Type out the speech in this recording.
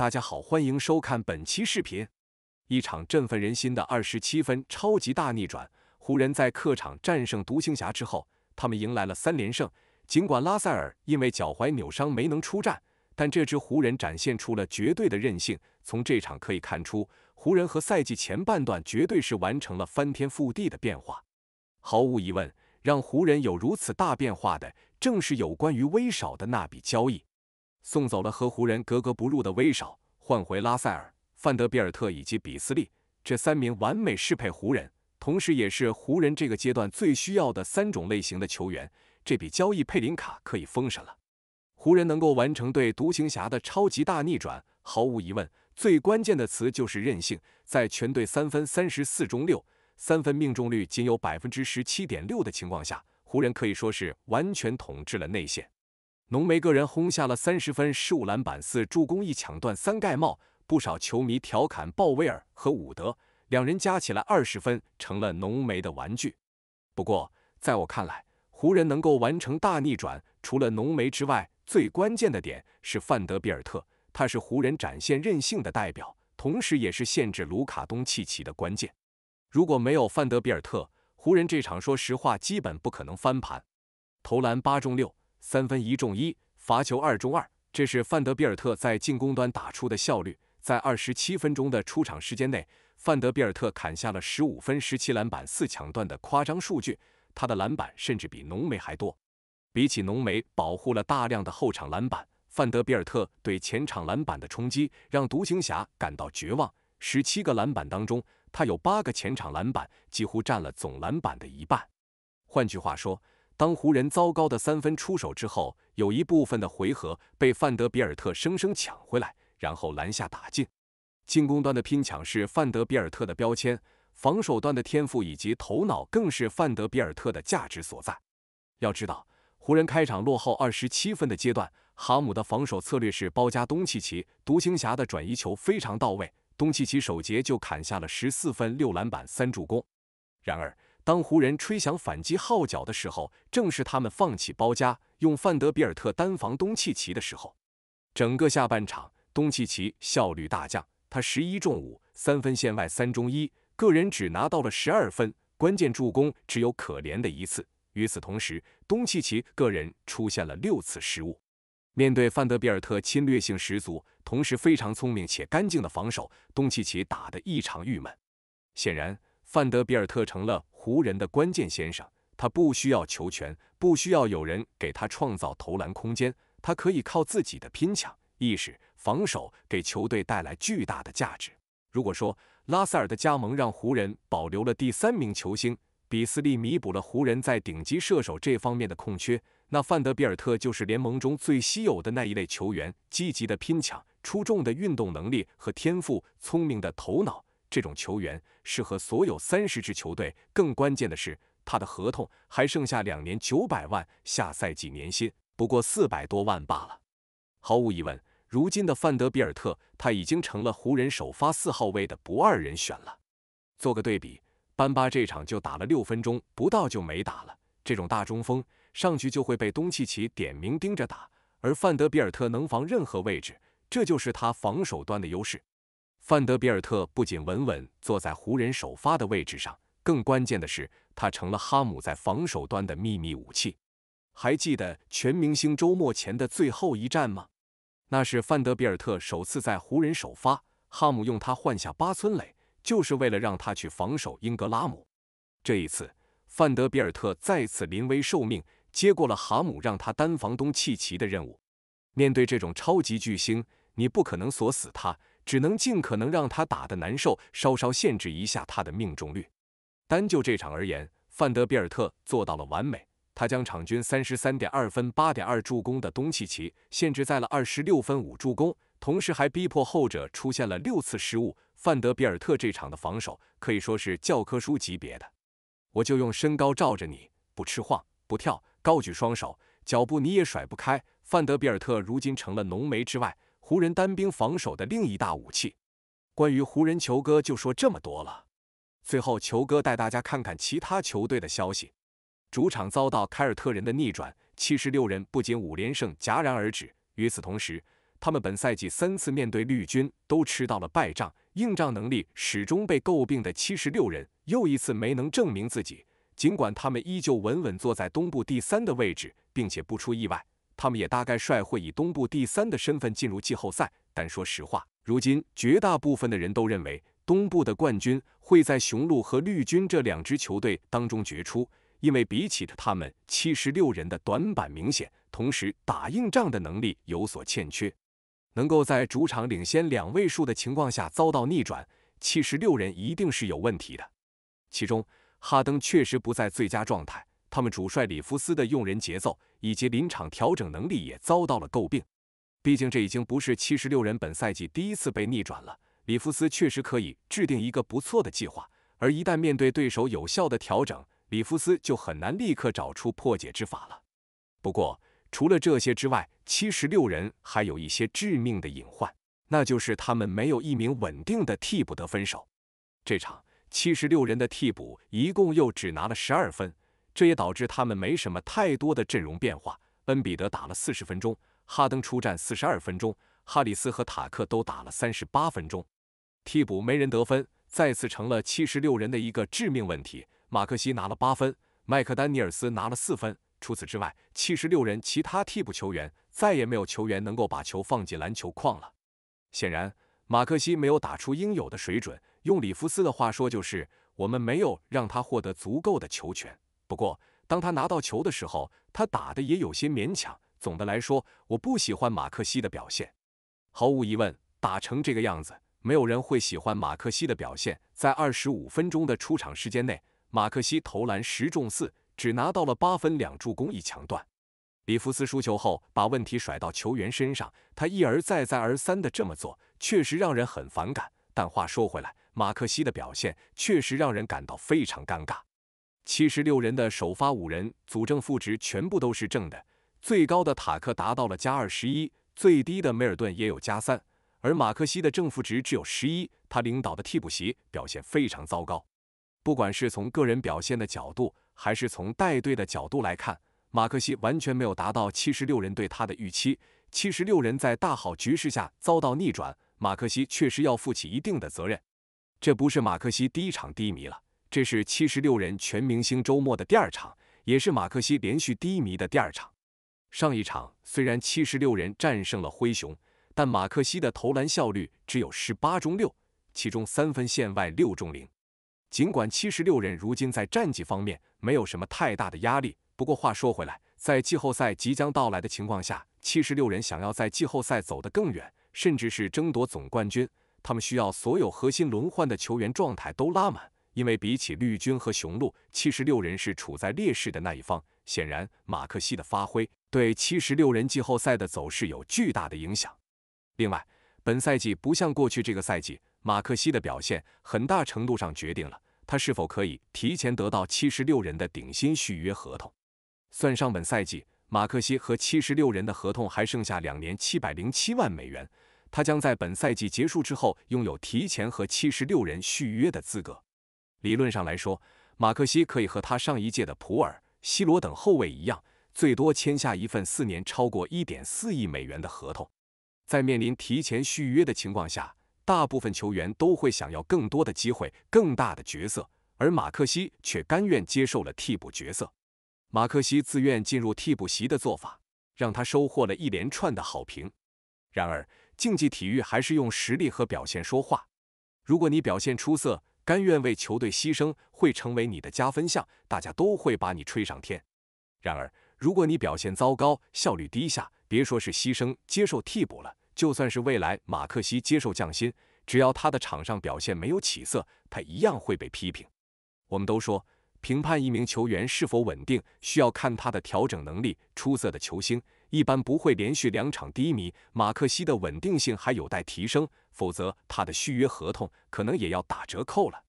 大家好，欢迎收看本期视频。一场振奋人心的二十七分超级大逆转，湖人在客场战胜独行侠之后，他们迎来了三连胜。尽管拉塞尔因为脚踝扭伤没能出战，但这支湖人展现出了绝对的韧性。从这场可以看出，湖人和赛季前半段绝对是完成了翻天覆地的变化。毫无疑问，让湖人有如此大变化的，正是有关于威少的那笔交易。送走了和湖人格格不入的威少，换回拉塞尔、范德比尔特以及比斯利这三名完美适配湖人，同时也是湖人这个阶段最需要的三种类型的球员。这笔交易佩林卡可以封神了。湖人能够完成对独行侠的超级大逆转，毫无疑问，最关键的词就是韧性。在全队三分三十四中六，三分命中率仅有百分之十七点六的情况下，湖人可以说是完全统治了内线。浓眉个人轰下了三十分、十五篮板、四助攻、一抢断、三盖帽。不少球迷调侃鲍威尔和伍德两人加起来二十分，成了浓眉的玩具。不过，在我看来，湖人能够完成大逆转，除了浓眉之外，最关键的点是范德比尔特。他是湖人展现韧性的代表，同时也是限制卢卡东契奇的关键。如果没有范德比尔特，湖人这场说实话基本不可能翻盘。投篮八中六。三分一中一，罚球二中二，这是范德比尔特在进攻端打出的效率。在二十七分钟的出场时间内，范德比尔特砍下了十五分、十七篮板、四抢断的夸张数据，他的篮板甚至比浓眉还多。比起浓眉保护了大量的后场篮板，范德比尔特对前场篮板的冲击让独行侠感到绝望。十七个篮板当中，他有八个前场篮板，几乎占了总篮板的一半。换句话说，当湖人糟糕的三分出手之后，有一部分的回合被范德比尔特生生抢回来，然后篮下打进。进攻端的拼抢是范德比尔特的标签，防守端的天赋以及头脑更是范德比尔特的价值所在。要知道，湖人开场落后二十七分的阶段，哈姆的防守策略是包夹东契奇，独行侠的转移球非常到位，东契奇首节就砍下了十四分六篮板三助攻。然而，当湖人吹响反击号角的时候，正是他们放弃包夹，用范德比尔特单防东契奇的时候。整个下半场，东契奇效率大降，他十一中五，三分线外三中一，个人只拿到了十二分，关键助攻只有可怜的一次。与此同时，东契奇个人出现了六次失误。面对范德比尔特侵略性十足，同时非常聪明且干净的防守，东契奇打得异常郁闷。显然。范德比尔特成了湖人的关键先生，他不需要球权，不需要有人给他创造投篮空间，他可以靠自己的拼抢意识、防守给球队带来巨大的价值。如果说拉塞尔的加盟让湖人保留了第三名球星，比斯利弥补了湖人在顶级射手这方面的空缺，那范德比尔特就是联盟中最稀有的那一类球员：积极的拼抢、出众的运动能力和天赋、聪明的头脑。这种球员适合所有三十支球队，更关键的是，他的合同还剩下两年九百万，下赛季年薪不过四百多万罢了。毫无疑问，如今的范德比尔特，他已经成了湖人首发四号位的不二人选了。做个对比，班巴这场就打了六分钟不到就没打了，这种大中锋上去就会被东契奇点名盯着打，而范德比尔特能防任何位置，这就是他防守端的优势。范德比尔特不仅稳稳坐在湖人首发的位置上，更关键的是，他成了哈姆在防守端的秘密武器。还记得全明星周末前的最后一战吗？那是范德比尔特首次在湖人首发，哈姆用他换下巴村垒，就是为了让他去防守英格拉姆。这一次，范德比尔特再次临危受命，接过了哈姆让他单防东契奇的任务。面对这种超级巨星，你不可能锁死他。只能尽可能让他打得难受，稍稍限制一下他的命中率。单就这场而言，范德比尔特做到了完美。他将场均三十三点二分、八点二助攻的东契奇限制在了二十六分五助攻，同时还逼迫后者出现了六次失误。范德比尔特这场的防守可以说是教科书级别的。我就用身高罩着你，不吃晃不跳，高举双手，脚步你也甩不开。范德比尔特如今成了浓眉之外。湖人单兵防守的另一大武器。关于湖人球哥就说这么多了。最后，球哥带大家看看其他球队的消息。主场遭到凯尔特人的逆转，七十六人不仅五连胜戛然而止，与此同时，他们本赛季三次面对绿军都吃到了败仗，硬仗能力始终被诟病的七十六人又一次没能证明自己。尽管他们依旧稳稳坐在东部第三的位置，并且不出意外。他们也大概率会以东部第三的身份进入季后赛，但说实话，如今绝大部分的人都认为东部的冠军会在雄鹿和绿军这两支球队当中决出，因为比起他们，七十六人的短板明显，同时打硬仗的能力有所欠缺，能够在主场领先两位数的情况下遭到逆转，七十六人一定是有问题的。其中，哈登确实不在最佳状态，他们主帅里弗斯的用人节奏。以及临场调整能力也遭到了诟病，毕竟这已经不是七十六人本赛季第一次被逆转了。里夫斯确实可以制定一个不错的计划，而一旦面对对手有效的调整，里夫斯就很难立刻找出破解之法了。不过，除了这些之外，七十六人还有一些致命的隐患，那就是他们没有一名稳定的替补得分手。这场七十六人的替补一共又只拿了十二分。这也导致他们没什么太多的阵容变化。恩比德打了四十分钟，哈登出战四十二分钟，哈里斯和塔克都打了三十八分钟，替补没人得分，再次成了七十六人的一个致命问题。马克西拿了八分，麦克丹尼尔斯拿了四分。除此之外，七十六人其他替补球员再也没有球员能够把球放进篮球框了。显然，马克西没有打出应有的水准。用里弗斯的话说，就是我们没有让他获得足够的球权。不过，当他拿到球的时候，他打的也有些勉强。总的来说，我不喜欢马克西的表现。毫无疑问，打成这个样子，没有人会喜欢马克西的表现。在二十五分钟的出场时间内，马克西投篮十中四，只拿到了八分、两助攻、一抢断。里弗斯输球后把问题甩到球员身上，他一而再、再而三的这么做，确实让人很反感。但话说回来，马克西的表现确实让人感到非常尴尬。七十六人的首发五人组正负值全部都是正的，最高的塔克达到了加二十一，最低的梅尔顿也有加三，而马克西的正负值只有十一，他领导的替补席表现非常糟糕。不管是从个人表现的角度，还是从带队的角度来看，马克西完全没有达到七十六人对他的预期。七十六人在大好局势下遭到逆转，马克西确实要负起一定的责任。这不是马克西第一场低迷了。这是七十六人全明星周末的第二场，也是马克西连续低迷的第二场。上一场虽然七十六人战胜了灰熊，但马克西的投篮效率只有十八中六，其中三分线外六中零。尽管七十六人如今在战绩方面没有什么太大的压力，不过话说回来，在季后赛即将到来的情况下，七十六人想要在季后赛走得更远，甚至是争夺总冠军，他们需要所有核心轮换的球员状态都拉满。因为比起绿军和雄鹿，七十六人是处在劣势的那一方。显然，马克西的发挥对七十六人季后赛的走势有巨大的影响。另外，本赛季不像过去这个赛季，马克西的表现很大程度上决定了他是否可以提前得到七十六人的顶薪续约合同。算上本赛季，马克西和七十六人的合同还剩下两年七百零七万美元，他将在本赛季结束之后拥有提前和七十六人续约的资格。理论上来说，马克西可以和他上一届的普尔、西罗等后卫一样，最多签下一份四年、超过一点四亿美元的合同。在面临提前续约的情况下，大部分球员都会想要更多的机会、更大的角色，而马克西却甘愿接受了替补角色。马克西自愿进入替补席的做法，让他收获了一连串的好评。然而，竞技体育还是用实力和表现说话。如果你表现出色，甘愿为球队牺牲，会成为你的加分项，大家都会把你吹上天。然而，如果你表现糟糕，效率低下，别说是牺牲接受替补了，就算是未来马克西接受降薪，只要他的场上表现没有起色，他一样会被批评。我们都说，评判一名球员是否稳定，需要看他的调整能力。出色的球星。一般不会连续两场低迷，马克西的稳定性还有待提升，否则他的续约合同可能也要打折扣了。